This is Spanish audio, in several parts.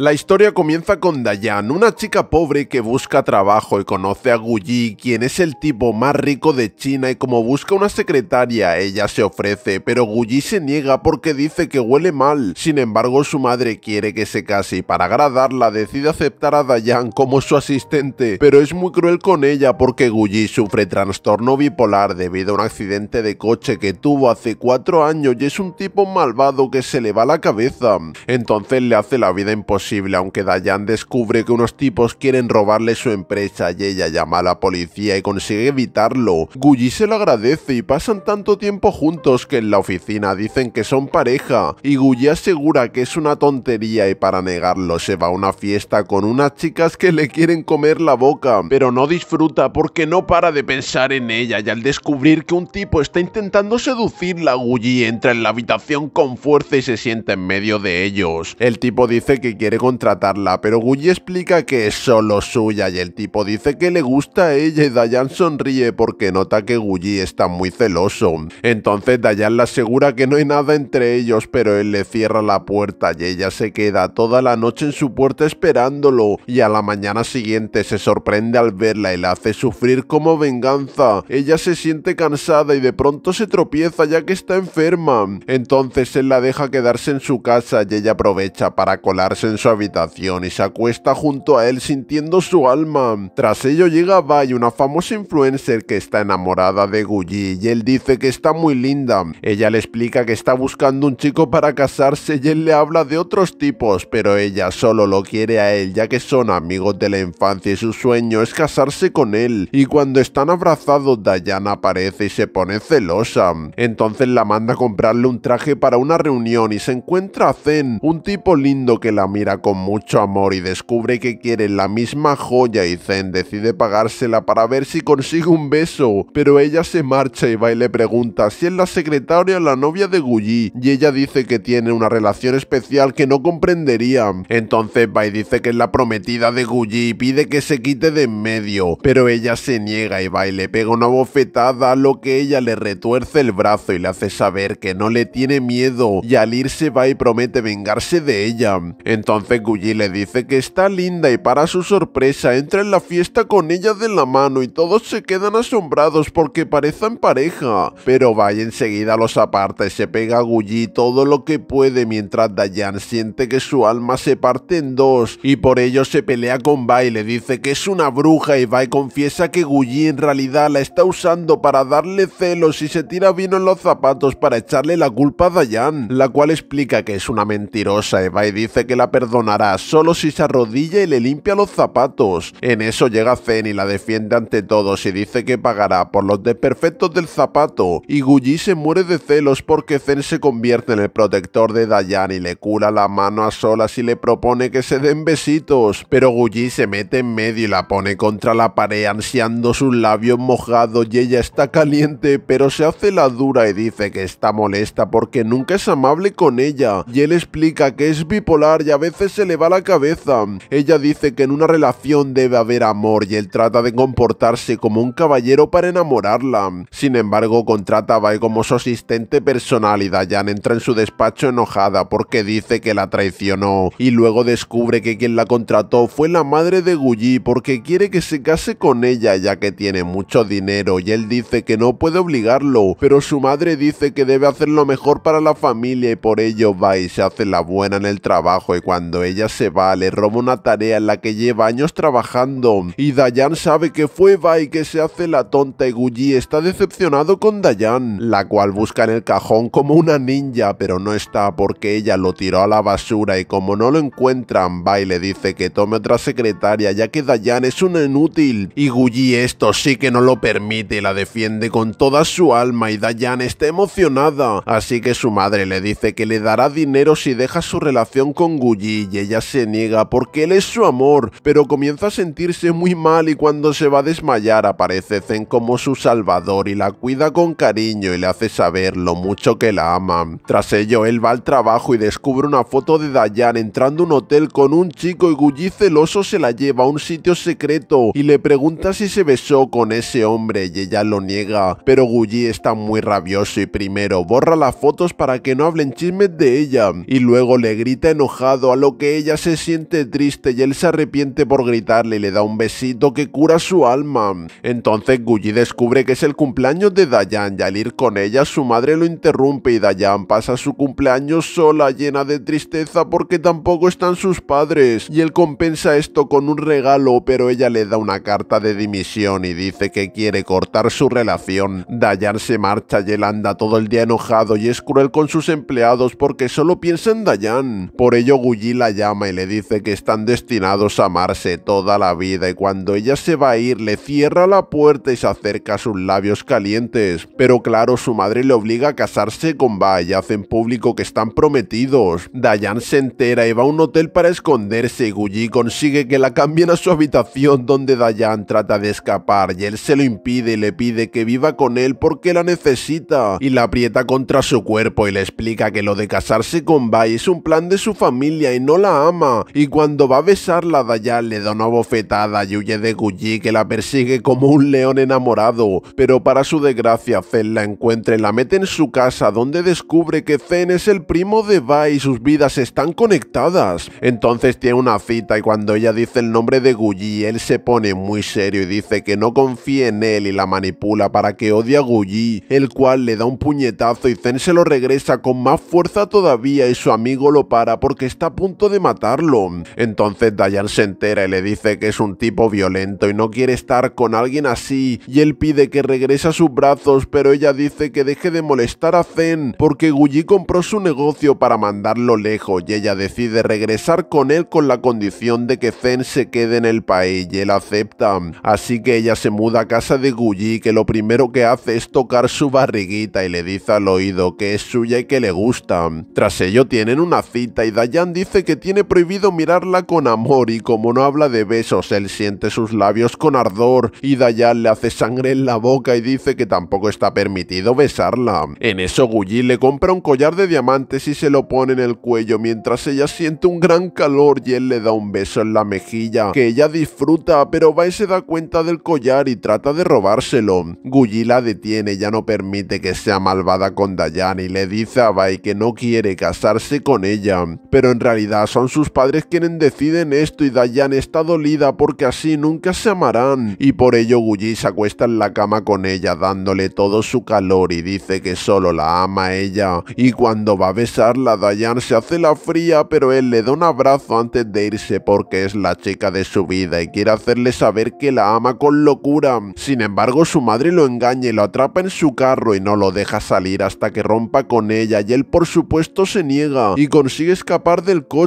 La historia comienza con Dayan, una chica pobre que busca trabajo y conoce a Guyi, quien es el tipo más rico de China y como busca una secretaria, ella se ofrece, pero Guyi se niega porque dice que huele mal. Sin embargo, su madre quiere que se case y para agradarla decide aceptar a Dayan como su asistente, pero es muy cruel con ella porque Guyi sufre trastorno bipolar debido a un accidente de coche que tuvo hace cuatro años y es un tipo malvado que se le va la cabeza. Entonces le hace la vida imposible aunque Dayan descubre que unos tipos quieren robarle su empresa y ella llama a la policía y consigue evitarlo. Gully se lo agradece y pasan tanto tiempo juntos que en la oficina dicen que son pareja y Gully asegura que es una tontería y para negarlo se va a una fiesta con unas chicas que le quieren comer la boca, pero no disfruta porque no para de pensar en ella y al descubrir que un tipo está intentando seducirla, Gully entra en la habitación con fuerza y se sienta en medio de ellos. El tipo dice que quiere contratarla, pero Guy explica que es solo suya y el tipo dice que le gusta a ella y Dayan sonríe porque nota que Guy está muy celoso. Entonces Dayan le asegura que no hay nada entre ellos, pero él le cierra la puerta y ella se queda toda la noche en su puerta esperándolo y a la mañana siguiente se sorprende al verla y la hace sufrir como venganza. Ella se siente cansada y de pronto se tropieza ya que está enferma. Entonces él la deja quedarse en su casa y ella aprovecha para colarse en su habitación y se acuesta junto a él sintiendo su alma. Tras ello llega Bai, una famosa influencer que está enamorada de guy y él dice que está muy linda. Ella le explica que está buscando un chico para casarse y él le habla de otros tipos, pero ella solo lo quiere a él ya que son amigos de la infancia y su sueño es casarse con él. Y cuando están abrazados, Diana aparece y se pone celosa. Entonces la manda a comprarle un traje para una reunión y se encuentra a Zen, un tipo lindo que la mira con mucho amor y descubre que quiere la misma joya y Zen decide pagársela para ver si consigue un beso, pero ella se marcha y va le pregunta si es la secretaria o la novia de Guyi y ella dice que tiene una relación especial que no comprendería. Entonces Bai dice que es la prometida de Guyi y pide que se quite de en medio, pero ella se niega y Bai le pega una bofetada, a lo que ella le retuerce el brazo y le hace saber que no le tiene miedo y al irse y promete vengarse de ella. Entonces Guy le dice que está linda y para su sorpresa entra en la fiesta con ella de la mano y todos se quedan asombrados porque parecen pareja. Pero Bai enseguida los aparta y se pega a Guji todo lo que puede mientras Dayan siente que su alma se parte en dos y por ello se pelea con Bai, le dice que es una bruja y Bai confiesa que guy en realidad la está usando para darle celos y se tira vino en los zapatos para echarle la culpa a Dayan, la cual explica que es una mentirosa y Bai dice que la donará solo si se arrodilla y le limpia los zapatos. En eso llega Zen y la defiende ante todos y dice que pagará por los desperfectos del zapato. Y Guji se muere de celos porque Zen se convierte en el protector de Dayan y le cura la mano a solas y le propone que se den besitos. Pero Guji se mete en medio y la pone contra la pared ansiando sus labios mojados y ella está caliente pero se hace la dura y dice que está molesta porque nunca es amable con ella. Y él explica que es bipolar y a veces se le va la cabeza. Ella dice que en una relación debe haber amor y él trata de comportarse como un caballero para enamorarla. Sin embargo, contrata a Bai como su asistente personal y Dayan entra en su despacho enojada porque dice que la traicionó y luego descubre que quien la contrató fue la madre de Guyi porque quiere que se case con ella ya que tiene mucho dinero y él dice que no puede obligarlo, pero su madre dice que debe hacer lo mejor para la familia y por ello Bai se hace la buena en el trabajo y cuando cuando ella se va, le roba una tarea en la que lleva años trabajando y Dayan sabe que fue Bai y que se hace la tonta y Guji está decepcionado con Dayan, la cual busca en el cajón como una ninja, pero no está porque ella lo tiró a la basura y como no lo encuentran, Bai le dice que tome otra secretaria ya que Dayan es una inútil y Guji esto sí que no lo permite la defiende con toda su alma y Dayan está emocionada, así que su madre le dice que le dará dinero si deja su relación con Guji y ella se niega porque él es su amor, pero comienza a sentirse muy mal y cuando se va a desmayar aparece Zen como su salvador y la cuida con cariño y le hace saber lo mucho que la ama. Tras ello, él va al trabajo y descubre una foto de Dayan entrando a un hotel con un chico y Gulli celoso se la lleva a un sitio secreto y le pregunta si se besó con ese hombre y ella lo niega, pero Gulli está muy rabioso y primero borra las fotos para que no hablen chismes de ella y luego le grita enojado a lo que ella se siente triste y él se arrepiente por gritarle y le da un besito que cura su alma. Entonces Guy descubre que es el cumpleaños de Dayan y al ir con ella su madre lo interrumpe y Dayan pasa su cumpleaños sola llena de tristeza porque tampoco están sus padres y él compensa esto con un regalo pero ella le da una carta de dimisión y dice que quiere cortar su relación. Dayan se marcha y él anda todo el día enojado y es cruel con sus empleados porque solo piensa en Dayan. Por ello le la llama y le dice que están destinados a amarse toda la vida y cuando ella se va a ir le cierra la puerta y se acerca a sus labios calientes. Pero claro, su madre le obliga a casarse con Bai y hacen público que están prometidos. Dayan se entera y va a un hotel para esconderse y Guji consigue que la cambien a su habitación donde Dayan trata de escapar y él se lo impide y le pide que viva con él porque la necesita y la aprieta contra su cuerpo y le explica que lo de casarse con Bai es un plan de su familia y no no la ama y cuando va a besarla Dayan le da una bofetada y huye de Guji que la persigue como un león enamorado, pero para su desgracia Zen la encuentra y la mete en su casa donde descubre que Zen es el primo de Bai y sus vidas están conectadas. Entonces tiene una cita y cuando ella dice el nombre de Guji él se pone muy serio y dice que no confía en él y la manipula para que odie a Guji, el cual le da un puñetazo y Zen se lo regresa con más fuerza todavía y su amigo lo para porque está a punto de matarlo. Entonces Dayan se entera y le dice que es un tipo violento y no quiere estar con alguien así, y él pide que regrese a sus brazos, pero ella dice que deje de molestar a Zen porque Guji compró su negocio para mandarlo lejos y ella decide regresar con él con la condición de que Zen se quede en el país y él acepta. Así que ella se muda a casa de Guji que lo primero que hace es tocar su barriguita y le dice al oído que es suya y que le gusta. Tras ello tienen una cita y Dayan dice que tiene prohibido mirarla con amor y como no habla de besos, él siente sus labios con ardor y Dayan le hace sangre en la boca y dice que tampoco está permitido besarla. En eso Gulli le compra un collar de diamantes y se lo pone en el cuello mientras ella siente un gran calor y él le da un beso en la mejilla, que ella disfruta, pero Bai se da cuenta del collar y trata de robárselo. Gulli la detiene, ya no permite que sea malvada con Dayan y le dice a Bai que no quiere casarse con ella, pero en realidad son sus padres quienes deciden esto y Dayan está dolida porque así nunca se amarán. Y por ello Guy se acuesta en la cama con ella dándole todo su calor y dice que solo la ama ella. Y cuando va a besarla Dayan se hace la fría pero él le da un abrazo antes de irse porque es la chica de su vida y quiere hacerle saber que la ama con locura. Sin embargo su madre lo engaña y lo atrapa en su carro y no lo deja salir hasta que rompa con ella y él por supuesto se niega y consigue escapar del coche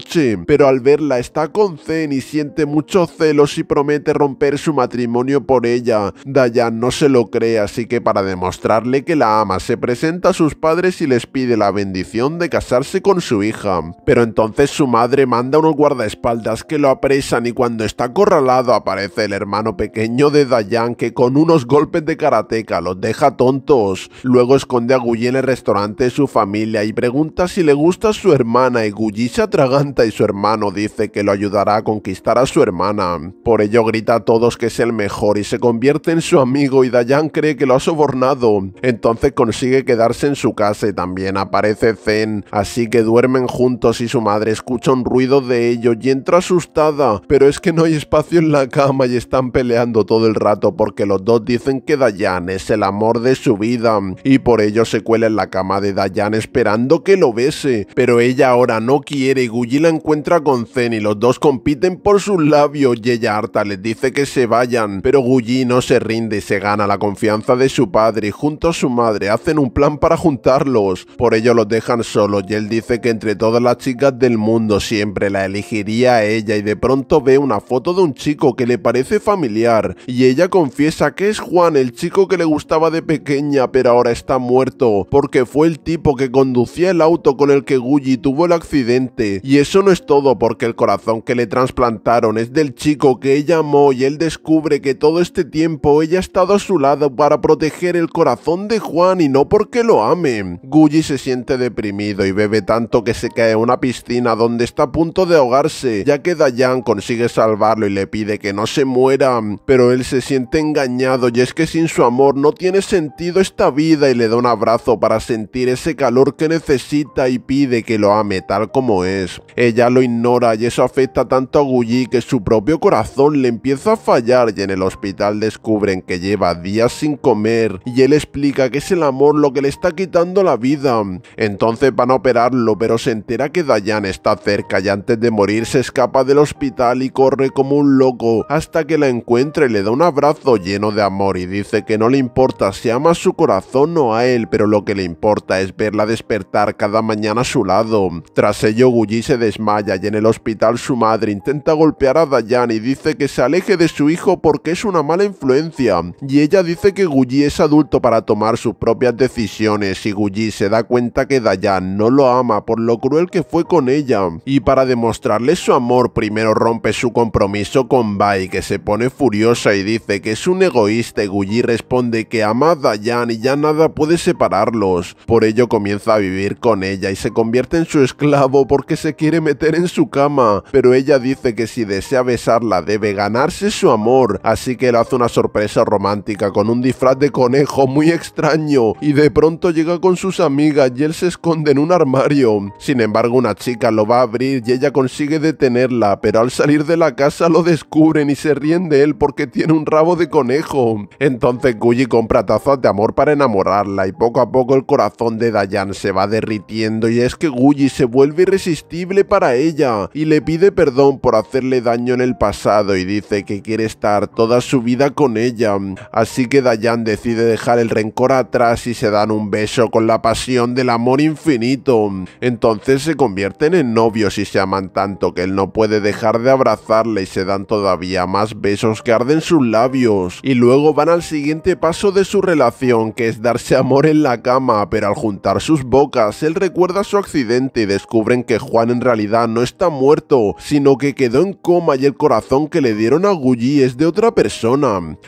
pero al verla está con Zen y siente mucho celos y promete romper su matrimonio por ella. Dayan no se lo cree, así que para demostrarle que la ama, se presenta a sus padres y les pide la bendición de casarse con su hija. Pero entonces su madre manda unos guardaespaldas que lo apresan y cuando está acorralado aparece el hermano pequeño de Dayan que con unos golpes de karateca los deja tontos. Luego esconde a Guy en el restaurante de su familia y pregunta si le gusta su hermana y Guyi se traga y su hermano dice que lo ayudará a conquistar a su hermana. Por ello grita a todos que es el mejor y se convierte en su amigo y Dayan cree que lo ha sobornado. Entonces consigue quedarse en su casa y también aparece Zen, así que duermen juntos y su madre escucha un ruido de ello y entra asustada, pero es que no hay espacio en la cama y están peleando todo el rato porque los dos dicen que Dayan es el amor de su vida y por ello se cuela en la cama de Dayan esperando que lo bese, pero ella ahora no quiere y la encuentra con Zen y los dos compiten por sus labios y ella harta les dice que se vayan, pero Guy no se rinde y se gana la confianza de su padre y junto a su madre hacen un plan para juntarlos. Por ello los dejan solos y él dice que entre todas las chicas del mundo siempre la elegiría a ella y de pronto ve una foto de un chico que le parece familiar y ella confiesa que es Juan el chico que le gustaba de pequeña pero ahora está muerto porque fue el tipo que conducía el auto con el que guy tuvo el accidente y eso no es todo porque el corazón que le trasplantaron es del chico que ella amó y él descubre que todo este tiempo ella ha estado a su lado para proteger el corazón de Juan y no porque lo ame. Guji se siente deprimido y bebe tanto que se cae a una piscina donde está a punto de ahogarse, ya que Dayan consigue salvarlo y le pide que no se muera, pero él se siente engañado y es que sin su amor no tiene sentido esta vida y le da un abrazo para sentir ese calor que necesita y pide que lo ame tal como es. Ella lo ignora y eso afecta tanto a Guyi que su propio corazón le empieza a fallar y en el hospital descubren que lleva días sin comer y él explica que es el amor lo que le está quitando la vida. Entonces van a operarlo pero se entera que Dayan está cerca y antes de morir se escapa del hospital y corre como un loco hasta que la encuentra y le da un abrazo lleno de amor y dice que no le importa si ama a su corazón o a él pero lo que le importa es verla despertar cada mañana a su lado. Tras ello Guyi se desmaya y en el hospital su madre intenta golpear a Dayan y dice que se aleje de su hijo porque es una mala influencia. Y ella dice que Gulli es adulto para tomar sus propias decisiones y Gulli se da cuenta que Dayan no lo ama por lo cruel que fue con ella. Y para demostrarle su amor primero rompe su compromiso con Bai que se pone furiosa y dice que es un egoísta y responde que ama a Dayan y ya nada puede separarlos. Por ello comienza a vivir con ella y se convierte en su esclavo porque se quiere meter en su cama, pero ella dice que si desea besarla debe ganarse su amor, así que él hace una sorpresa romántica con un disfraz de conejo muy extraño y de pronto llega con sus amigas y él se esconde en un armario. Sin embargo, una chica lo va a abrir y ella consigue detenerla, pero al salir de la casa lo descubren y se ríen de él porque tiene un rabo de conejo. Entonces Guji compra tazas de amor para enamorarla y poco a poco el corazón de Dayan se va derritiendo y es que Guji se vuelve irresistible para ella y le pide perdón por hacerle daño en el pasado y dice que quiere estar toda su vida con ella. Así que Dayan decide dejar el rencor atrás y se dan un beso con la pasión del amor infinito. Entonces se convierten en novios y se aman tanto que él no puede dejar de abrazarle y se dan todavía más besos que arden sus labios. Y luego van al siguiente paso de su relación que es darse amor en la cama, pero al juntar sus bocas él recuerda su accidente y descubren que Juan en realidad no está muerto, sino que quedó en coma y el corazón que le dieron a Gulli es de otra persona.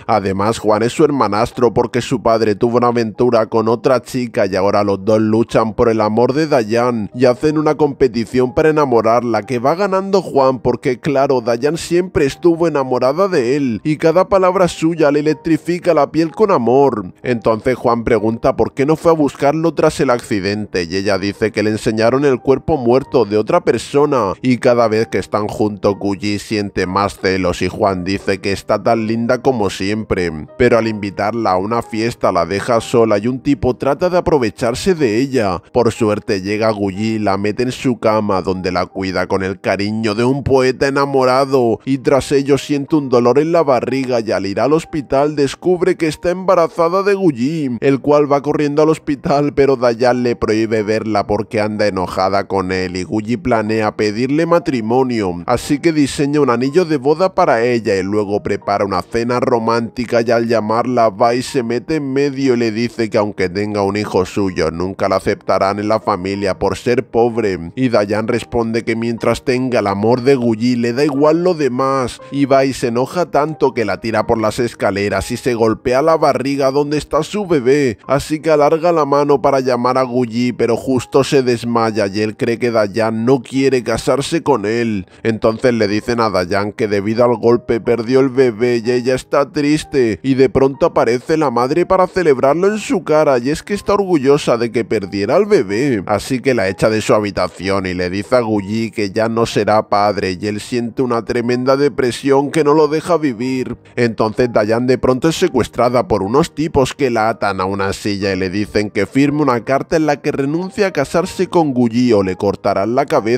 Además, Juan es su hermanastro porque su padre tuvo una aventura con otra chica y ahora los dos luchan por el amor de Dayan y hacen una competición para enamorarla que va ganando Juan porque claro, Dayan siempre estuvo enamorada de él y cada palabra suya le electrifica la piel con amor. Entonces Juan pregunta por qué no fue a buscarlo tras el accidente y ella dice que le enseñaron el cuerpo muerto de otra persona y cada vez que están junto Gulli siente más celos y Juan dice que está tan linda como siempre, pero al invitarla a una fiesta la deja sola y un tipo trata de aprovecharse de ella. Por suerte llega Gulli y la mete en su cama donde la cuida con el cariño de un poeta enamorado y tras ello siente un dolor en la barriga y al ir al hospital descubre que está embarazada de Gulli, el cual va corriendo al hospital pero Dayan le prohíbe verla porque anda enojada con él y Gulli a pedirle matrimonio, así que diseña un anillo de boda para ella y luego prepara una cena romántica y al llamarla va y se mete en medio y le dice que aunque tenga un hijo suyo, nunca la aceptarán en la familia por ser pobre. Y Dayan responde que mientras tenga el amor de Gulli le da igual lo demás, y va se enoja tanto que la tira por las escaleras y se golpea la barriga donde está su bebé, así que alarga la mano para llamar a Gulli, pero justo se desmaya y él cree que Dayan no quiere casarse con él. Entonces le dicen a Dayan que debido al golpe perdió el bebé y ella está triste, y de pronto aparece la madre para celebrarlo en su cara, y es que está orgullosa de que perdiera al bebé. Así que la echa de su habitación y le dice a Guyi que ya no será padre, y él siente una tremenda depresión que no lo deja vivir. Entonces Dayan de pronto es secuestrada por unos tipos que la atan a una silla y le dicen que firme una carta en la que renuncia a casarse con Guyi o le cortarán la cabeza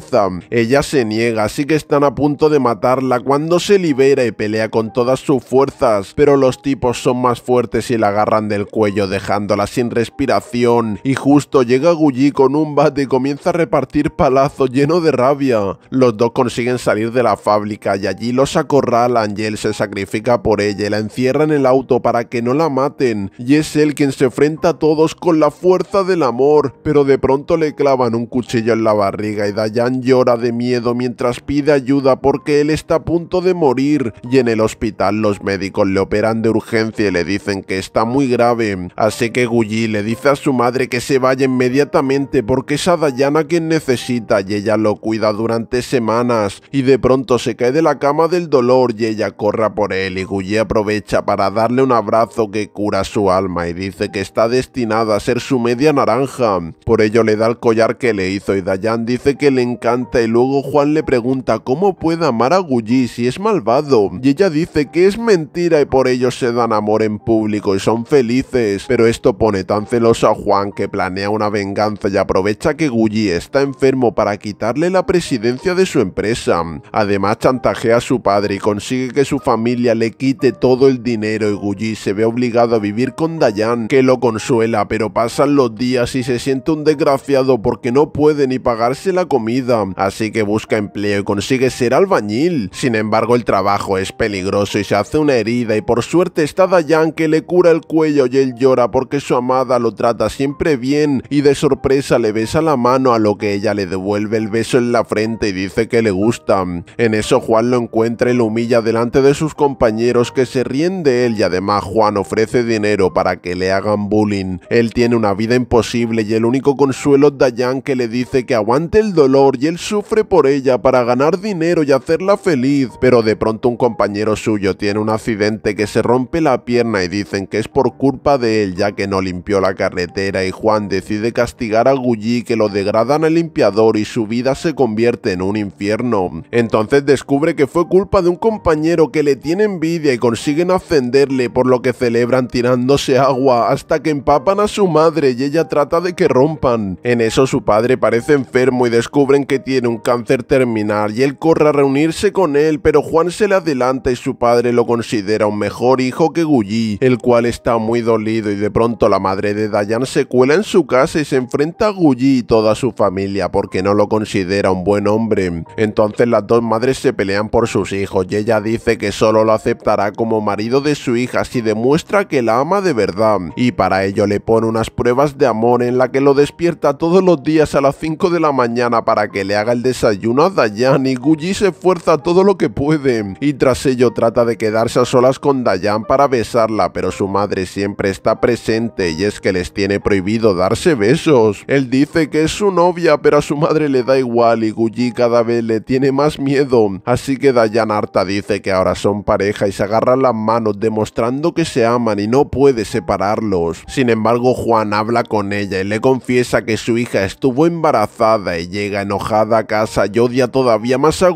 ella se niega, así que están a punto de matarla cuando se libera y pelea con todas sus fuerzas, pero los tipos son más fuertes y la agarran del cuello dejándola sin respiración y justo llega Gulli con un bate y comienza a repartir palazos lleno de rabia. Los dos consiguen salir de la fábrica y allí los acorralan y él se sacrifica por ella y la encierra en el auto para que no la maten y es él quien se enfrenta a todos con la fuerza del amor, pero de pronto le clavan un cuchillo en la barriga y da ya llora de miedo mientras pide ayuda porque él está a punto de morir y en el hospital los médicos le operan de urgencia y le dicen que está muy grave, así que Guy le dice a su madre que se vaya inmediatamente porque es a Dayana quien necesita y ella lo cuida durante semanas y de pronto se cae de la cama del dolor y ella corra por él y aprovecha para darle un abrazo que cura su alma y dice que está destinada a ser su media naranja, por ello le da el collar que le hizo y Dayan dice que le encanta y luego Juan le pregunta cómo puede amar a Gulli si es malvado. Y ella dice que es mentira y por ello se dan amor en público y son felices. Pero esto pone tan celoso a Juan que planea una venganza y aprovecha que Gulli está enfermo para quitarle la presidencia de su empresa. Además chantajea a su padre y consigue que su familia le quite todo el dinero y Gulli se ve obligado a vivir con Dayan, que lo consuela pero pasan los días y se siente un desgraciado porque no puede ni pagarse la comida así que busca empleo y consigue ser albañil. Sin embargo, el trabajo es peligroso y se hace una herida y por suerte está Dayan que le cura el cuello y él llora porque su amada lo trata siempre bien y de sorpresa le besa la mano a lo que ella le devuelve el beso en la frente y dice que le gusta. En eso Juan lo encuentra y lo humilla delante de sus compañeros que se ríen de él y además Juan ofrece dinero para que le hagan bullying. Él tiene una vida imposible y el único consuelo es Dayan que le dice que aguante el dolor y él sufre por ella para ganar dinero y hacerla feliz, pero de pronto un compañero suyo tiene un accidente que se rompe la pierna y dicen que es por culpa de él ya que no limpió la carretera y Juan decide castigar a Gulli que lo degradan al limpiador y su vida se convierte en un infierno. Entonces descubre que fue culpa de un compañero que le tiene envidia y consiguen ascenderle por lo que celebran tirándose agua hasta que empapan a su madre y ella trata de que rompan. En eso su padre parece enfermo y descubre que tiene un cáncer terminal y él corre a reunirse con él, pero Juan se le adelanta y su padre lo considera un mejor hijo que Gulli, el cual está muy dolido y de pronto la madre de Dayan se cuela en su casa y se enfrenta a Gulli y toda su familia porque no lo considera un buen hombre. Entonces las dos madres se pelean por sus hijos y ella dice que solo lo aceptará como marido de su hija si demuestra que la ama de verdad y para ello le pone unas pruebas de amor en la que lo despierta todos los días a las 5 de la mañana para que le haga el desayuno a Dayan y Guy se esfuerza todo lo que puede. Y tras ello trata de quedarse a solas con Dayan para besarla, pero su madre siempre está presente y es que les tiene prohibido darse besos. Él dice que es su novia, pero a su madre le da igual y Guy cada vez le tiene más miedo. Así que Dayan harta dice que ahora son pareja y se agarran las manos demostrando que se aman y no puede separarlos. Sin embargo, Juan habla con ella y le confiesa que su hija estuvo embarazada y llega en Enojada a casa y odia todavía más a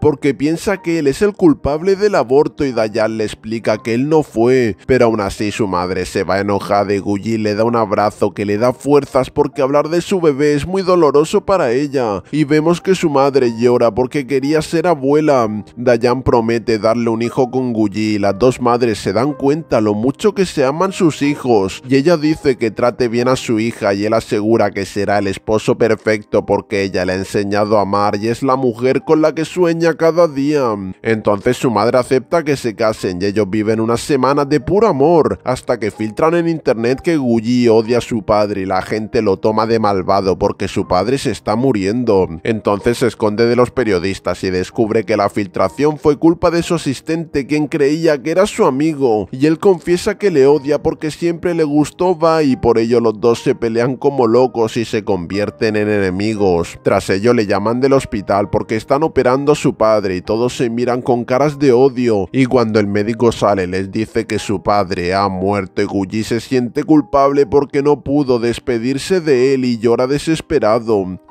porque piensa que él es el culpable del aborto y Dayan le explica que él no fue, pero aún así su madre se va enojada y Gulli le da un abrazo que le da fuerzas porque hablar de su bebé es muy doloroso para ella y vemos que su madre llora porque quería ser abuela. Dayan promete darle un hijo con Gulli y las dos madres se dan cuenta lo mucho que se aman sus hijos y ella dice que trate bien a su hija y él asegura que será el esposo perfecto porque ella le enseñado a amar y es la mujer con la que sueña cada día. Entonces su madre acepta que se casen y ellos viven una semana de puro amor, hasta que filtran en internet que Guji odia a su padre y la gente lo toma de malvado porque su padre se está muriendo. Entonces se esconde de los periodistas y descubre que la filtración fue culpa de su asistente quien creía que era su amigo, y él confiesa que le odia porque siempre le gustó Va y por ello los dos se pelean como locos y se convierten en enemigos. Tras ellos le llaman del hospital porque están operando a su padre y todos se miran con caras de odio y cuando el médico sale les dice que su padre ha muerto y Guji se siente culpable porque no pudo despedirse de él y llora desesperado.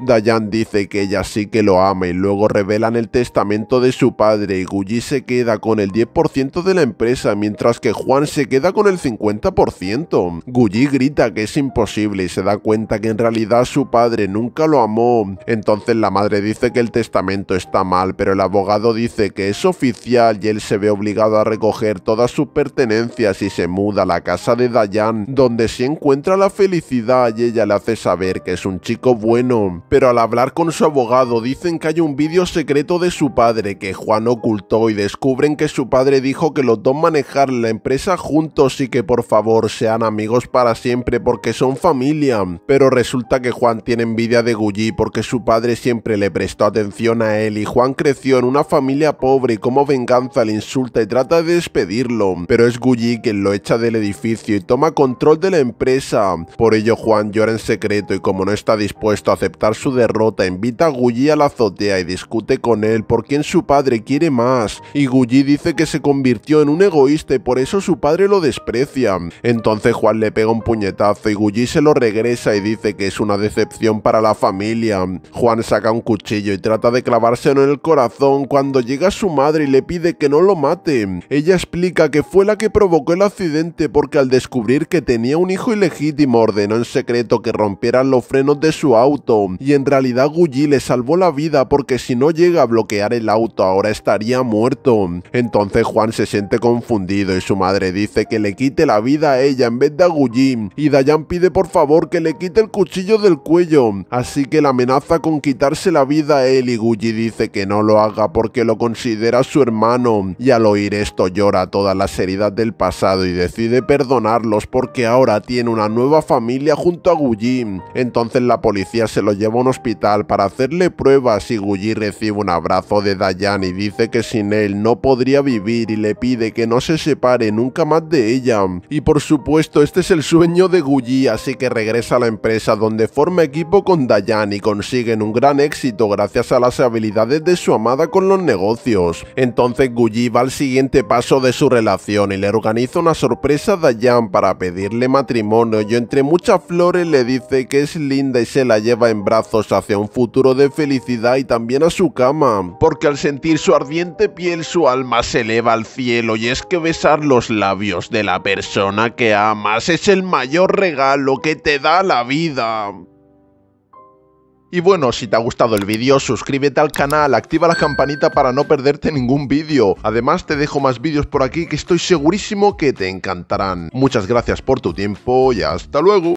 Dayan dice que ella sí que lo ama y luego revelan el testamento de su padre y gully se queda con el 10% de la empresa mientras que Juan se queda con el 50%. gully grita que es imposible y se da cuenta que en realidad su padre nunca lo amó. Entonces la madre dice que el testamento está mal, pero el abogado dice que es oficial y él se ve obligado a recoger todas sus pertenencias y se muda a la casa de Dayan, donde se encuentra la felicidad y ella le hace saber que es un chico bueno. Pero al hablar con su abogado dicen que hay un vídeo secreto de su padre que Juan ocultó y descubren que su padre dijo que los dos manejar la empresa juntos y que por favor sean amigos para siempre porque son familia. Pero resulta que Juan tiene envidia de Gulli porque su padre siempre le prestó atención a él y Juan creció en una familia pobre y como venganza le insulta y trata de despedirlo, pero es Gulli quien lo echa del edificio y toma control de la empresa. Por ello Juan llora en secreto y como no está dispuesto a aceptar su derrota, invita a Guy a la azotea y discute con él por quién su padre quiere más, y Gulli dice que se convirtió en un egoísta y por eso su padre lo desprecia. Entonces Juan le pega un puñetazo y Gulli se lo regresa y dice que es una decepción para la familia. Juan saca un cuchillo y trata de clavárselo en el corazón cuando llega su madre y le pide que no lo mate. Ella explica que fue la que provocó el accidente porque al descubrir que tenía un hijo ilegítimo ordenó en secreto que rompieran los frenos de su auto y en realidad Gulli le salvó la vida porque si no llega a bloquear el auto ahora estaría muerto. Entonces Juan se siente confundido y su madre dice que le quite la vida a ella en vez de a Gulli y Dayan pide por favor que le quite el cuchillo del cuello, así que la amenaza con quitarse la vida a él y Guji dice que no lo haga porque lo considera su hermano. Y al oír esto llora todas las heridas del pasado y decide perdonarlos porque ahora tiene una nueva familia junto a Guji. Entonces la policía se lo lleva a un hospital para hacerle pruebas y Guji recibe un abrazo de Dayan y dice que sin él no podría vivir y le pide que no se separe nunca más de ella. Y por supuesto este es el sueño de Guji así que regresa a la empresa donde forma equipo con Dayan y consigue en un gran éxito gracias a las habilidades de su amada con los negocios. Entonces Guy va al siguiente paso de su relación y le organiza una sorpresa a Dayan para pedirle matrimonio y entre muchas flores le dice que es linda y se la lleva en brazos hacia un futuro de felicidad y también a su cama, porque al sentir su ardiente piel su alma se eleva al cielo y es que besar los labios de la persona que amas es el mayor regalo que te da la vida. Y bueno, si te ha gustado el vídeo, suscríbete al canal, activa la campanita para no perderte ningún vídeo. Además, te dejo más vídeos por aquí que estoy segurísimo que te encantarán. Muchas gracias por tu tiempo y hasta luego.